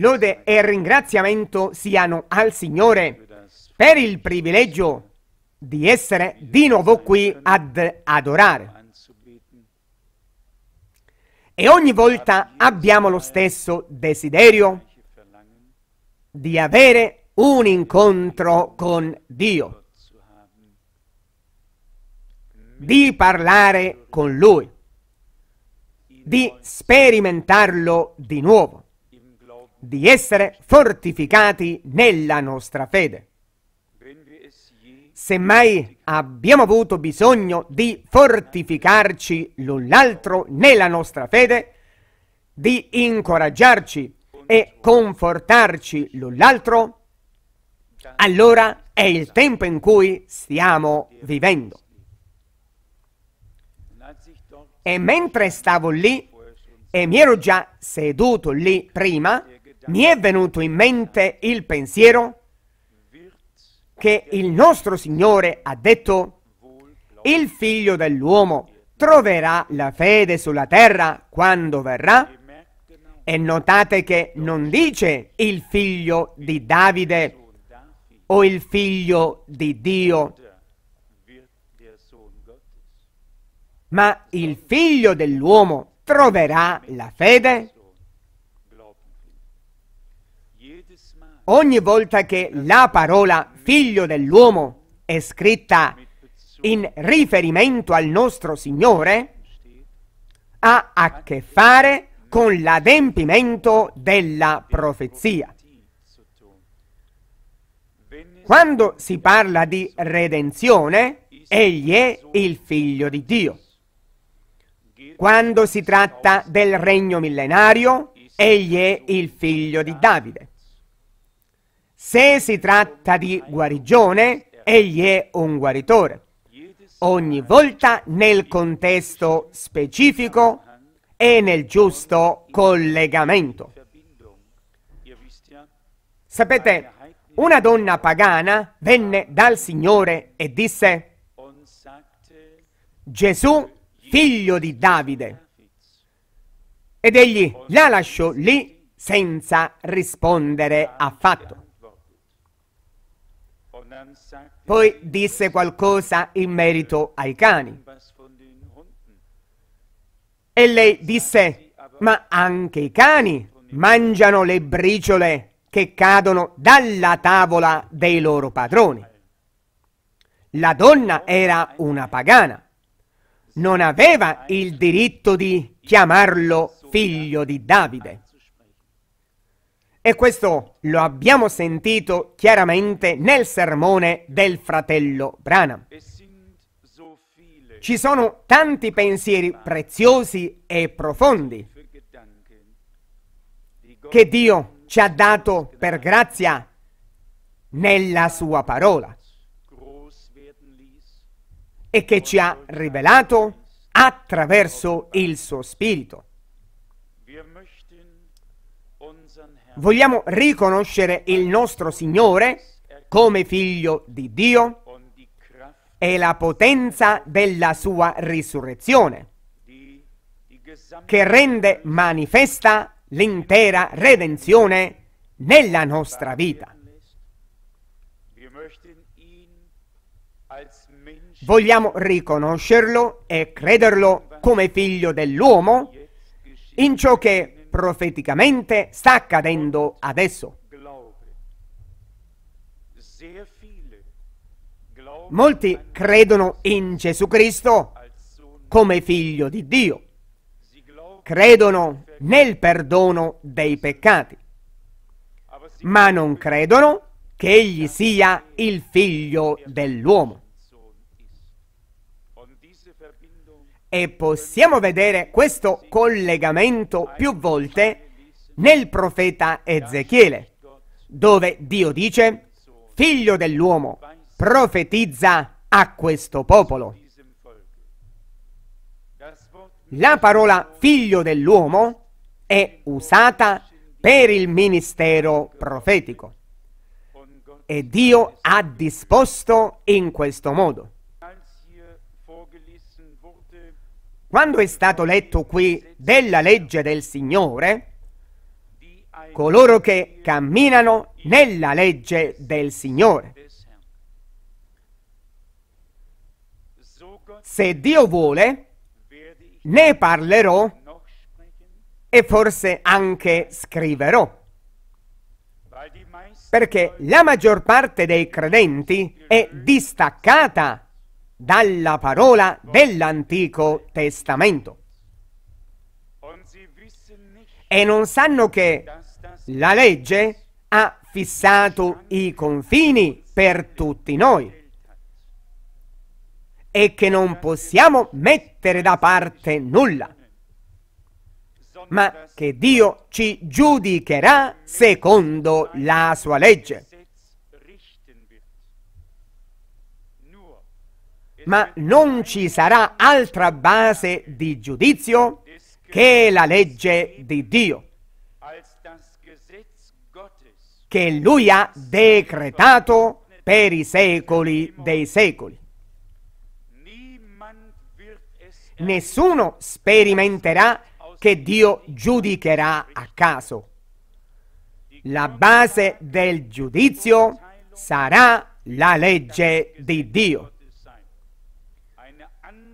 Lode e ringraziamento siano al Signore per il privilegio di essere di nuovo qui ad adorare. E ogni volta abbiamo lo stesso desiderio di avere un incontro con Dio, di parlare con Lui, di sperimentarlo di nuovo di essere fortificati nella nostra fede. Semmai abbiamo avuto bisogno di fortificarci l'un l'altro nella nostra fede, di incoraggiarci e confortarci l'un l'altro, allora è il tempo in cui stiamo vivendo. E mentre stavo lì, e mi ero già seduto lì prima, mi è venuto in mente il pensiero che il nostro Signore ha detto, il figlio dell'uomo troverà la fede sulla terra quando verrà. E notate che non dice il figlio di Davide o il figlio di Dio, ma il figlio dell'uomo troverà la fede ogni volta che la parola figlio dell'uomo è scritta in riferimento al nostro Signore, ha a che fare con l'adempimento della profezia. Quando si parla di redenzione, egli è il figlio di Dio. Quando si tratta del regno millenario, egli è il figlio di Davide. Se si tratta di guarigione, egli è un guaritore. Ogni volta nel contesto specifico e nel giusto collegamento. Sapete, una donna pagana venne dal Signore e disse, Gesù, figlio di Davide. Ed egli la lasciò lì senza rispondere affatto. Poi disse qualcosa in merito ai cani. E lei disse, ma anche i cani mangiano le briciole che cadono dalla tavola dei loro padroni. La donna era una pagana. Non aveva il diritto di chiamarlo figlio di Davide. E questo lo abbiamo sentito chiaramente nel sermone del fratello Branham. Ci sono tanti pensieri preziosi e profondi che Dio ci ha dato per grazia nella sua parola e che ci ha rivelato attraverso il suo spirito. Vogliamo riconoscere il nostro Signore come figlio di Dio e la potenza della sua risurrezione che rende manifesta l'intera redenzione nella nostra vita. Vogliamo riconoscerlo e crederlo come figlio dell'uomo in ciò che profeticamente sta accadendo adesso. Molti credono in Gesù Cristo come figlio di Dio, credono nel perdono dei peccati, ma non credono che egli sia il figlio dell'uomo. e possiamo vedere questo collegamento più volte nel profeta Ezechiele, dove Dio dice, figlio dell'uomo, profetizza a questo popolo. La parola figlio dell'uomo è usata per il ministero profetico e Dio ha disposto in questo modo. Quando è stato letto qui della legge del Signore, coloro che camminano nella legge del Signore. Se Dio vuole, ne parlerò e forse anche scriverò. Perché la maggior parte dei credenti è distaccata dalla parola dell'Antico Testamento. E non sanno che la legge ha fissato i confini per tutti noi e che non possiamo mettere da parte nulla, ma che Dio ci giudicherà secondo la sua legge. ma non ci sarà altra base di giudizio che la legge di Dio, che Lui ha decretato per i secoli dei secoli. Nessuno sperimenterà che Dio giudicherà a caso. La base del giudizio sarà la legge di Dio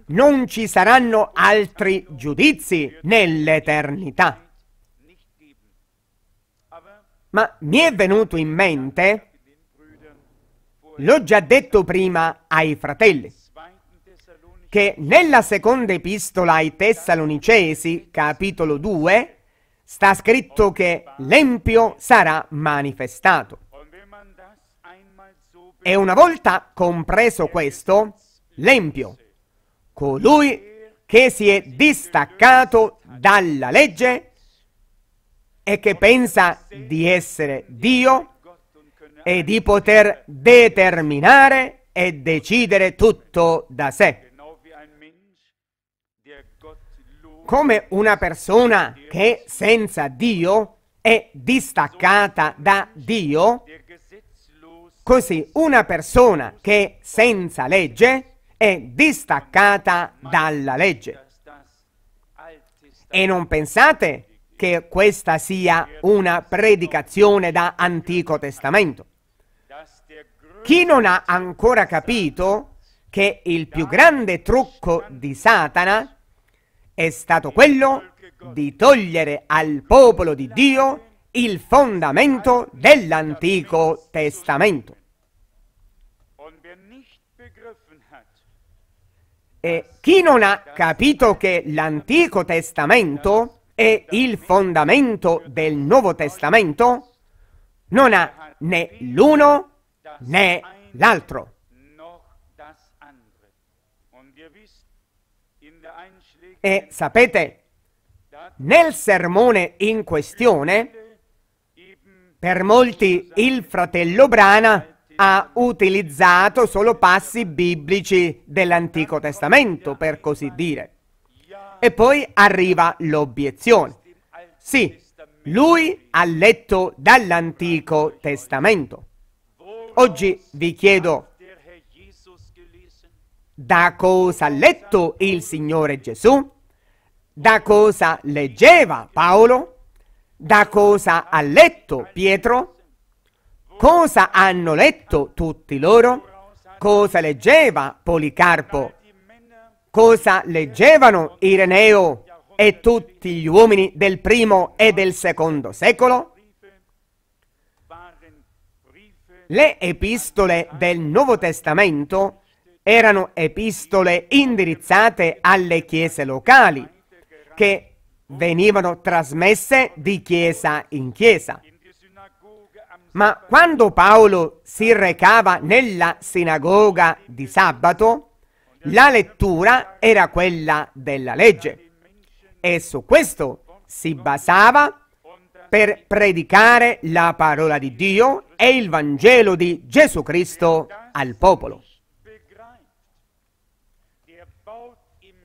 non ci saranno altri giudizi nell'eternità. Ma mi è venuto in mente, l'ho già detto prima ai fratelli, che nella seconda epistola ai Tessalonicesi, capitolo 2, sta scritto che l'empio sarà manifestato. E una volta compreso questo, l'empio colui che si è distaccato dalla legge e che pensa di essere Dio e di poter determinare e decidere tutto da sé. Come una persona che senza Dio è distaccata da Dio, così una persona che senza legge è distaccata dalla legge. E non pensate che questa sia una predicazione da Antico Testamento. Chi non ha ancora capito che il più grande trucco di Satana è stato quello di togliere al popolo di Dio il fondamento dell'Antico Testamento. E chi non ha capito che l'Antico Testamento è il fondamento del Nuovo Testamento non ha né l'uno né l'altro. E sapete, nel sermone in questione, per molti il fratello Brana ha utilizzato solo passi biblici dell'Antico Testamento, per così dire. E poi arriva l'obiezione. Sì, lui ha letto dall'Antico Testamento. Oggi vi chiedo, da cosa ha letto il Signore Gesù? Da cosa leggeva Paolo? Da cosa ha letto Pietro? Cosa hanno letto tutti loro? Cosa leggeva Policarpo? Cosa leggevano Ireneo e tutti gli uomini del primo e del secondo secolo? Le epistole del Nuovo Testamento erano epistole indirizzate alle chiese locali, che venivano trasmesse di chiesa in chiesa. Ma quando Paolo si recava nella sinagoga di sabato, la lettura era quella della legge e su questo si basava per predicare la parola di Dio e il Vangelo di Gesù Cristo al popolo.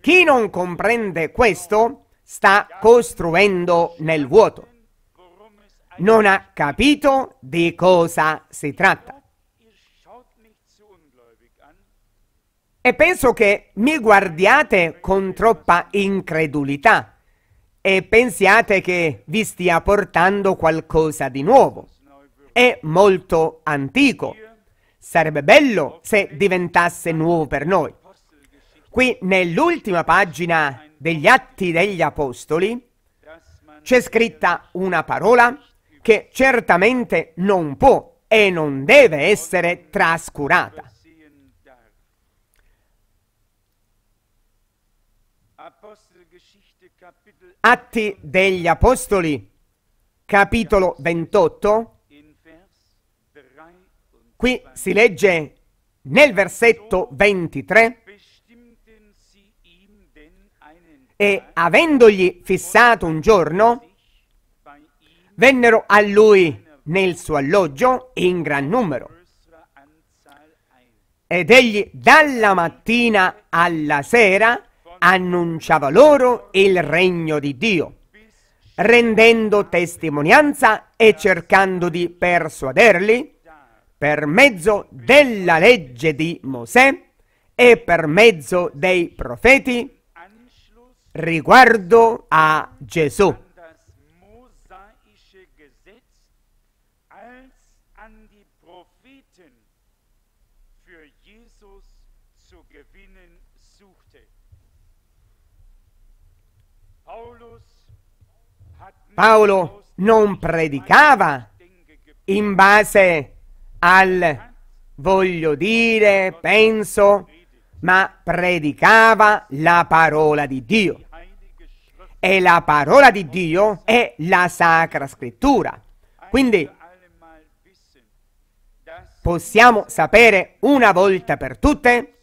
Chi non comprende questo sta costruendo nel vuoto non ha capito di cosa si tratta. E penso che mi guardiate con troppa incredulità e pensiate che vi stia portando qualcosa di nuovo. È molto antico. Sarebbe bello se diventasse nuovo per noi. Qui nell'ultima pagina degli Atti degli Apostoli c'è scritta una parola che certamente non può e non deve essere trascurata. Atti degli Apostoli, capitolo 28, qui si legge nel versetto 23, e avendogli fissato un giorno, vennero a lui nel suo alloggio in gran numero. Ed egli dalla mattina alla sera annunciava loro il regno di Dio, rendendo testimonianza e cercando di persuaderli per mezzo della legge di Mosè e per mezzo dei profeti riguardo a Gesù. Paolo non predicava in base al voglio dire, penso, ma predicava la parola di Dio. E la parola di Dio è la Sacra Scrittura. Quindi possiamo sapere una volta per tutte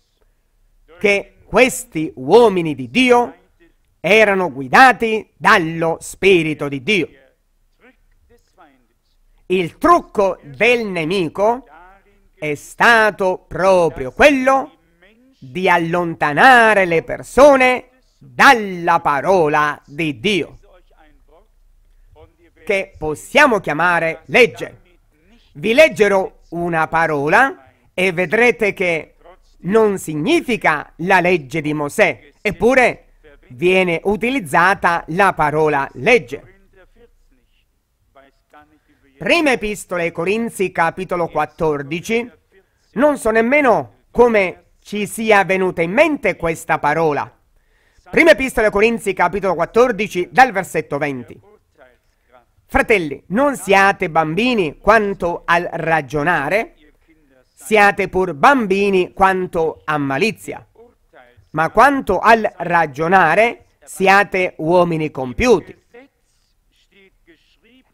che questi uomini di Dio erano guidati dallo Spirito di Dio. Il trucco del nemico è stato proprio quello di allontanare le persone dalla parola di Dio, che possiamo chiamare legge. Vi leggerò una parola e vedrete che non significa la legge di Mosè, eppure viene utilizzata la parola legge. Prima epistola ai Corinzi, capitolo 14, non so nemmeno come ci sia venuta in mente questa parola. Prima epistola ai Corinzi, capitolo 14, dal versetto 20. Fratelli, non siate bambini quanto al ragionare, siate pur bambini quanto a malizia ma quanto al ragionare siate uomini compiuti.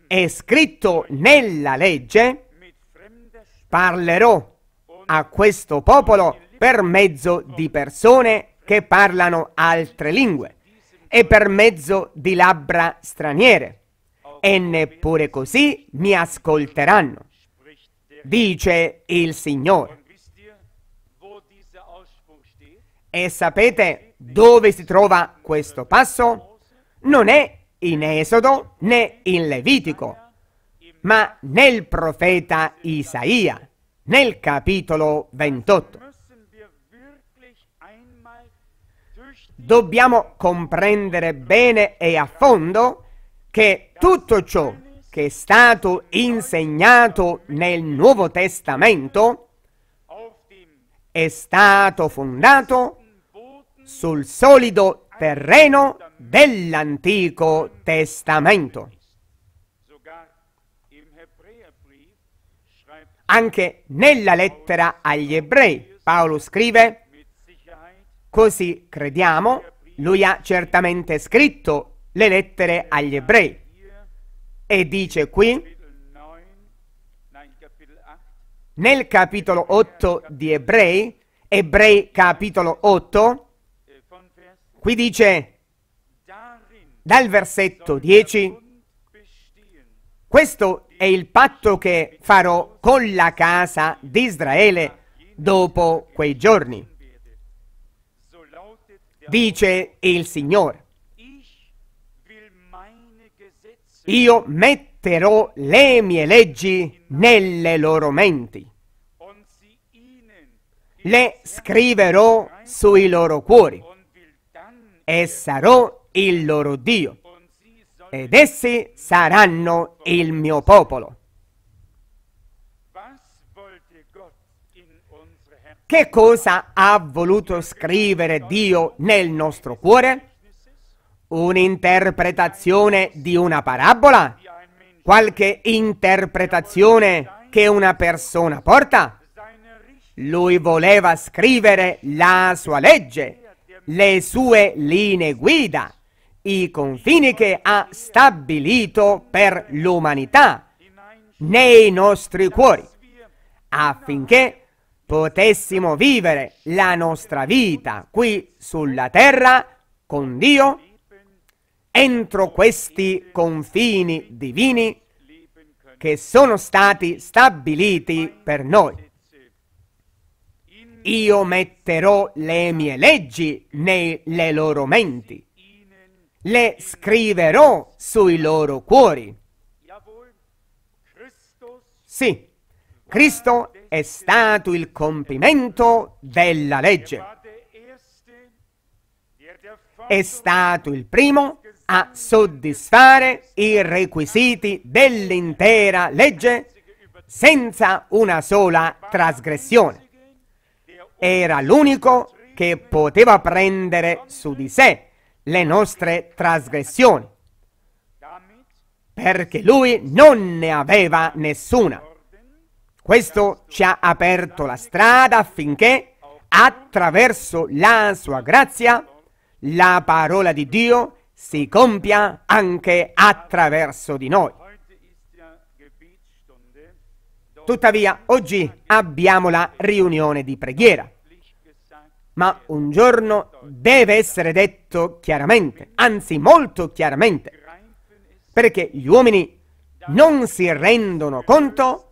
È scritto nella legge, parlerò a questo popolo per mezzo di persone che parlano altre lingue e per mezzo di labbra straniere, e neppure così mi ascolteranno, dice il Signore. E sapete dove si trova questo passo? Non è in Esodo né in Levitico, ma nel profeta Isaia, nel capitolo 28. Dobbiamo comprendere bene e a fondo che tutto ciò che è stato insegnato nel Nuovo Testamento è stato fondato sul solido terreno dell'Antico Testamento. Anche nella lettera agli ebrei Paolo scrive, così crediamo, lui ha certamente scritto le lettere agli ebrei e dice qui, nel capitolo 8 di ebrei, ebrei capitolo 8, Qui dice, dal versetto 10, questo è il patto che farò con la casa di Israele dopo quei giorni, dice il Signore. Io metterò le mie leggi nelle loro menti, le scriverò sui loro cuori e sarò il loro Dio, ed essi saranno il mio popolo. Che cosa ha voluto scrivere Dio nel nostro cuore? Un'interpretazione di una parabola? Qualche interpretazione che una persona porta? Lui voleva scrivere la sua legge, le sue linee guida, i confini che ha stabilito per l'umanità nei nostri cuori, affinché potessimo vivere la nostra vita qui sulla terra con Dio entro questi confini divini che sono stati stabiliti per noi. Io metterò le mie leggi nelle loro menti, le scriverò sui loro cuori. Sì, Cristo è stato il compimento della legge. È stato il primo a soddisfare i requisiti dell'intera legge senza una sola trasgressione era l'unico che poteva prendere su di sé le nostre trasgressioni, perché lui non ne aveva nessuna. Questo ci ha aperto la strada affinché, attraverso la sua grazia, la parola di Dio si compia anche attraverso di noi. Tuttavia, oggi abbiamo la riunione di preghiera ma un giorno deve essere detto chiaramente, anzi molto chiaramente, perché gli uomini non si rendono conto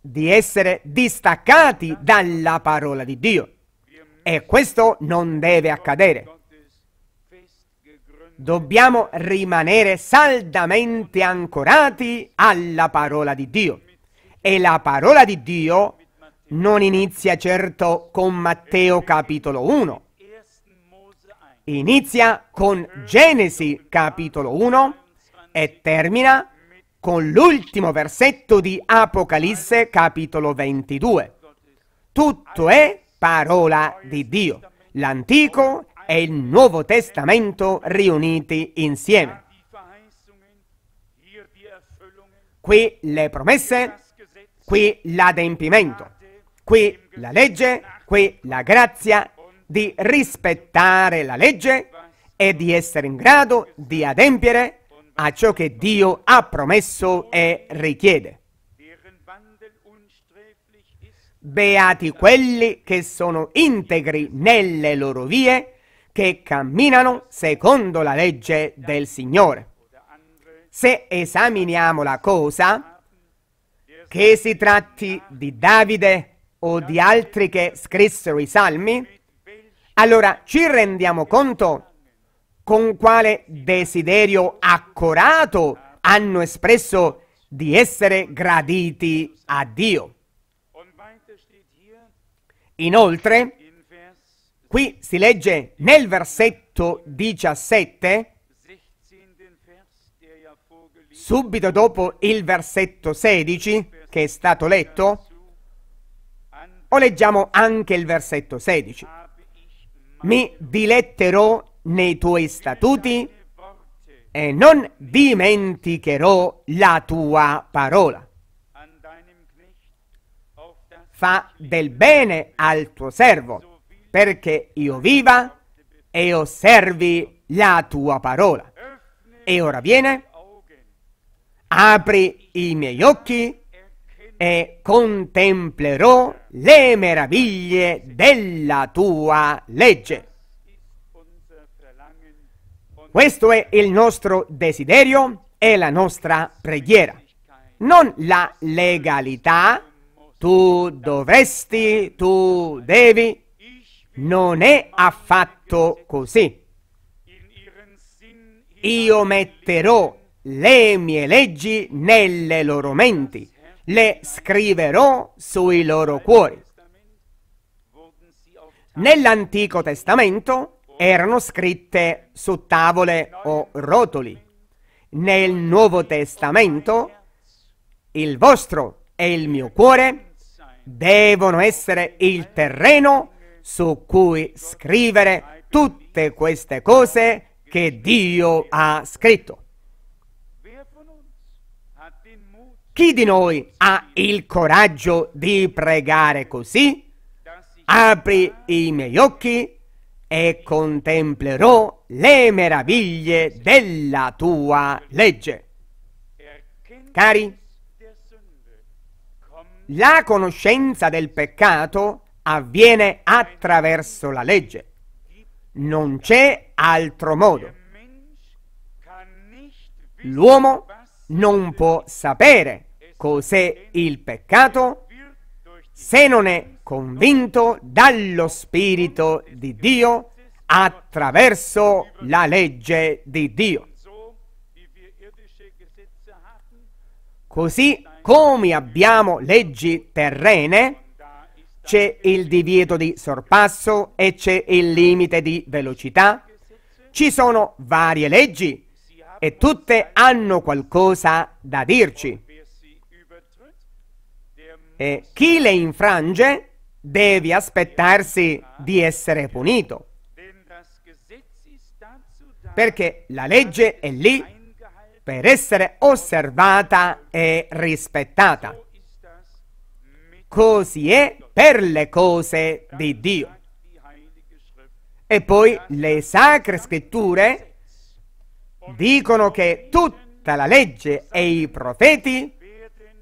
di essere distaccati dalla parola di Dio. E questo non deve accadere. Dobbiamo rimanere saldamente ancorati alla parola di Dio. E la parola di Dio non inizia certo con Matteo capitolo 1, inizia con Genesi capitolo 1 e termina con l'ultimo versetto di Apocalisse capitolo 22. Tutto è parola di Dio, l'Antico e il Nuovo Testamento riuniti insieme. Qui le promesse, qui l'adempimento qui la legge, qui la grazia di rispettare la legge e di essere in grado di adempiere a ciò che Dio ha promesso e richiede. Beati quelli che sono integri nelle loro vie, che camminano secondo la legge del Signore. Se esaminiamo la cosa, che si tratti di Davide o di altri che scrissero i salmi, allora ci rendiamo conto con quale desiderio accorato hanno espresso di essere graditi a Dio. Inoltre, qui si legge nel versetto 17, subito dopo il versetto 16 che è stato letto, o leggiamo anche il versetto 16. Mi diletterò nei tuoi statuti e non dimenticherò la tua parola. Fa del bene al tuo servo, perché io viva e osservi la tua parola. E ora viene, apri i miei occhi e contemplerò le meraviglie della tua legge. Questo è il nostro desiderio e la nostra preghiera. Non la legalità, tu dovresti, tu devi. Non è affatto così. Io metterò le mie leggi nelle loro menti le scriverò sui loro cuori. Nell'Antico Testamento erano scritte su tavole o rotoli. Nel Nuovo Testamento il vostro e il mio cuore devono essere il terreno su cui scrivere tutte queste cose che Dio ha scritto. Chi di noi ha il coraggio di pregare così? Apri i miei occhi e contemplerò le meraviglie della tua legge. Cari, la conoscenza del peccato avviene attraverso la legge. Non c'è altro modo. L'uomo non può sapere cos'è il peccato? Se non è convinto dallo Spirito di Dio attraverso la legge di Dio. Così come abbiamo leggi terrene, c'è il divieto di sorpasso e c'è il limite di velocità. Ci sono varie leggi e tutte hanno qualcosa da dirci eh, chi le infrange deve aspettarsi di essere punito. Perché la legge è lì per essere osservata e rispettata. Così è per le cose di Dio. E poi le sacre scritture dicono che tutta la legge e i profeti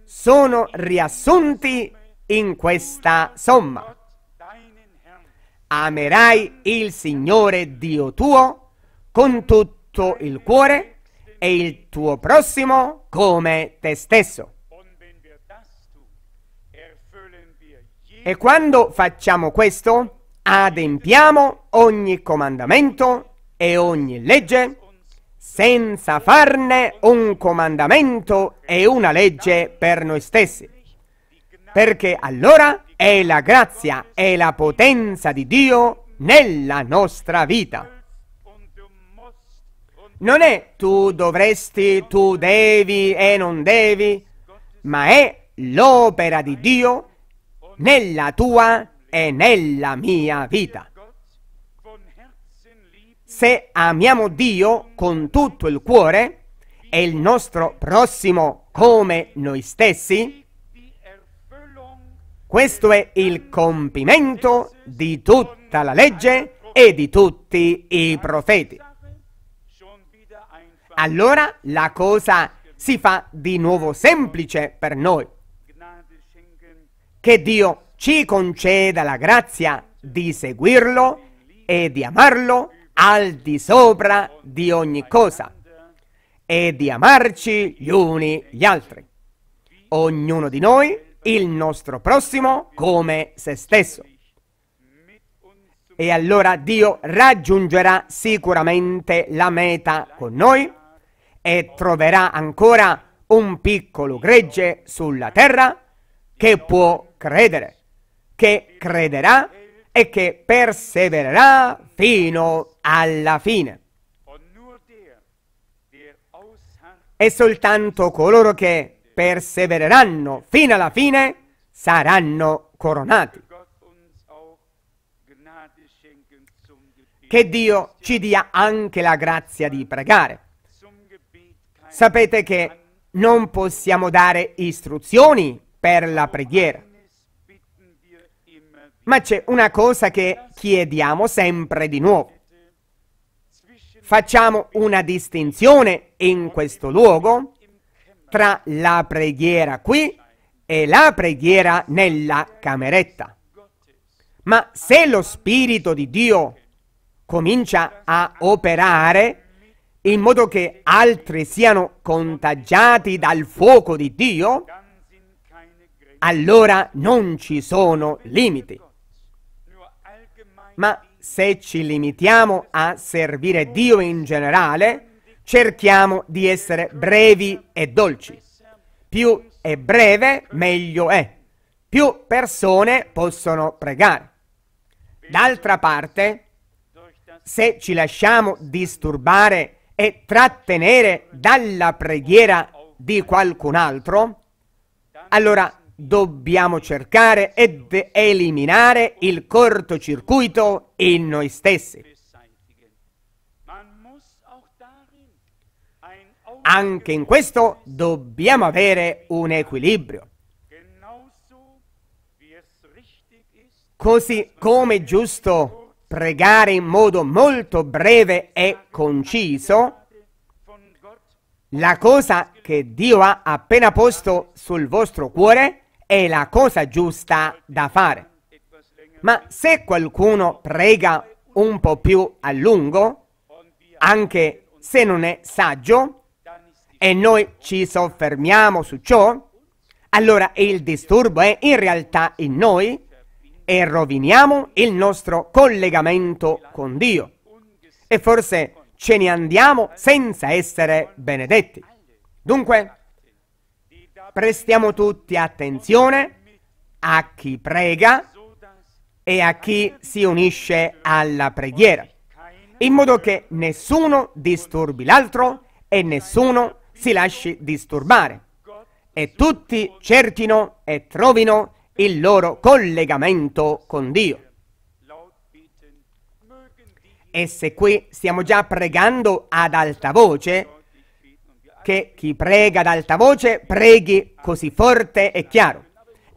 sono riassunti in questa somma. Amerai il Signore Dio tuo con tutto il cuore e il tuo prossimo come te stesso. E quando facciamo questo, adempiamo ogni comandamento e ogni legge senza farne un comandamento e una legge per noi stessi. Perché allora è la grazia e la potenza di Dio nella nostra vita. Non è tu dovresti, tu devi e non devi, ma è l'opera di Dio nella tua e nella mia vita se amiamo Dio con tutto il cuore e il nostro prossimo come noi stessi, questo è il compimento di tutta la legge e di tutti i profeti. Allora la cosa si fa di nuovo semplice per noi. Che Dio ci conceda la grazia di seguirlo e di amarlo al di sopra di ogni cosa e di amarci gli uni gli altri. Ognuno di noi il nostro prossimo come se stesso. E allora Dio raggiungerà sicuramente la meta con noi e troverà ancora un piccolo gregge sulla terra che può credere, che crederà e che persevererà fino alla fine. E soltanto coloro che persevereranno fino alla fine saranno coronati. Che Dio ci dia anche la grazia di pregare. Sapete che non possiamo dare istruzioni per la preghiera. Ma c'è una cosa che chiediamo sempre di nuovo. Facciamo una distinzione in questo luogo tra la preghiera qui e la preghiera nella cameretta. Ma se lo Spirito di Dio comincia a operare in modo che altri siano contagiati dal fuoco di Dio, allora non ci sono limiti ma se ci limitiamo a servire Dio in generale, cerchiamo di essere brevi e dolci. Più è breve, meglio è. Più persone possono pregare. D'altra parte, se ci lasciamo disturbare e trattenere dalla preghiera di qualcun altro, allora dobbiamo cercare ed eliminare il cortocircuito in noi stessi. Anche in questo dobbiamo avere un equilibrio. Così come è giusto pregare in modo molto breve e conciso, la cosa che Dio ha appena posto sul vostro cuore è la cosa giusta da fare. Ma se qualcuno prega un po' più a lungo, anche se non è saggio, e noi ci soffermiamo su ciò, allora il disturbo è in realtà in noi e roviniamo il nostro collegamento con Dio. E forse ce ne andiamo senza essere benedetti. Dunque, prestiamo tutti attenzione a chi prega e a chi si unisce alla preghiera, in modo che nessuno disturbi l'altro e nessuno si lasci disturbare, e tutti cerchino e trovino il loro collegamento con Dio. E se qui stiamo già pregando ad alta voce, che chi prega ad alta voce preghi così forte e chiaro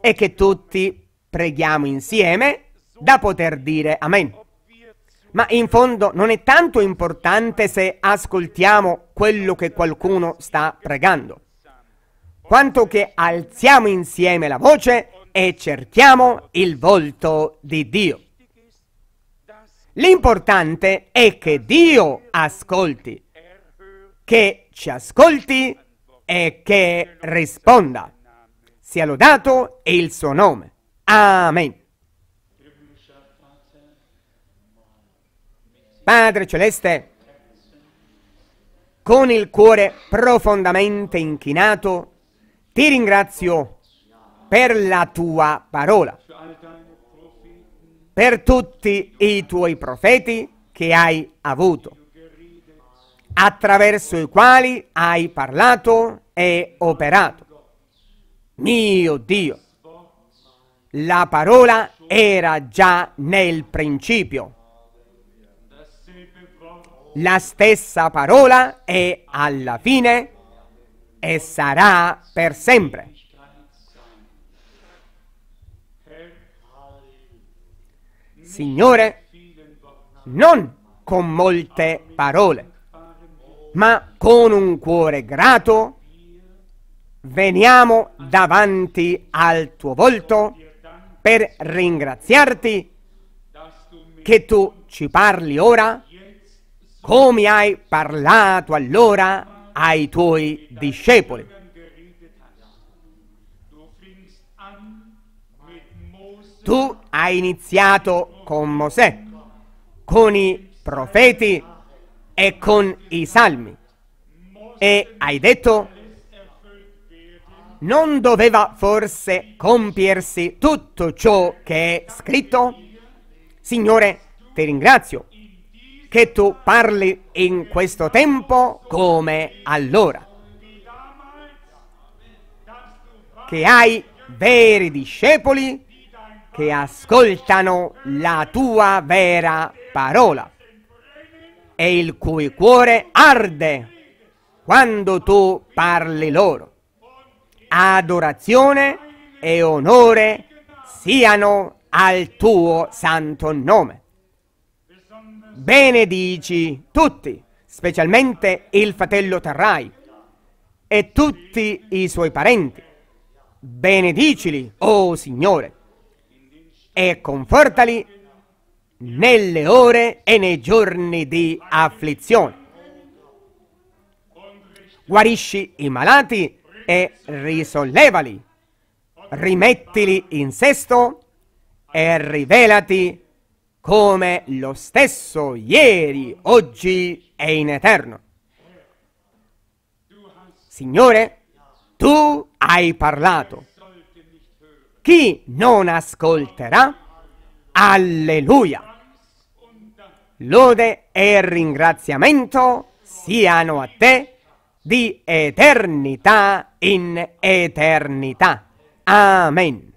e che tutti preghiamo insieme da poter dire Amen. Ma in fondo non è tanto importante se ascoltiamo quello che qualcuno sta pregando, quanto che alziamo insieme la voce e cerchiamo il volto di Dio. L'importante è che Dio ascolti, che ci ascolti e che risponda. Sia lodato il suo nome. Amen. Padre Celeste, con il cuore profondamente inchinato, ti ringrazio per la tua parola, per tutti i tuoi profeti che hai avuto attraverso i quali hai parlato e operato. Mio Dio, la parola era già nel principio. La stessa parola è alla fine e sarà per sempre. Signore, non con molte parole, ma con un cuore grato veniamo davanti al tuo volto per ringraziarti che tu ci parli ora come hai parlato allora ai tuoi discepoli. Tu hai iniziato con Mosè, con i profeti e con i salmi. E hai detto, non doveva forse compiersi tutto ciò che è scritto? Signore, ti ringrazio che tu parli in questo tempo come allora. Che hai veri discepoli che ascoltano la tua vera parola e il cui cuore arde quando tu parli loro. Adorazione e onore siano al tuo santo nome. Benedici tutti, specialmente il fratello Terrai e tutti i suoi parenti. Benedicili, o oh Signore, e confortali nelle ore e nei giorni di afflizione. Guarisci i malati e risollevali, rimettili in sesto e rivelati come lo stesso ieri, oggi e in eterno. Signore, tu hai parlato. Chi non ascolterà? Alleluia! lode e ringraziamento siano a te di eternità in eternità. Amen.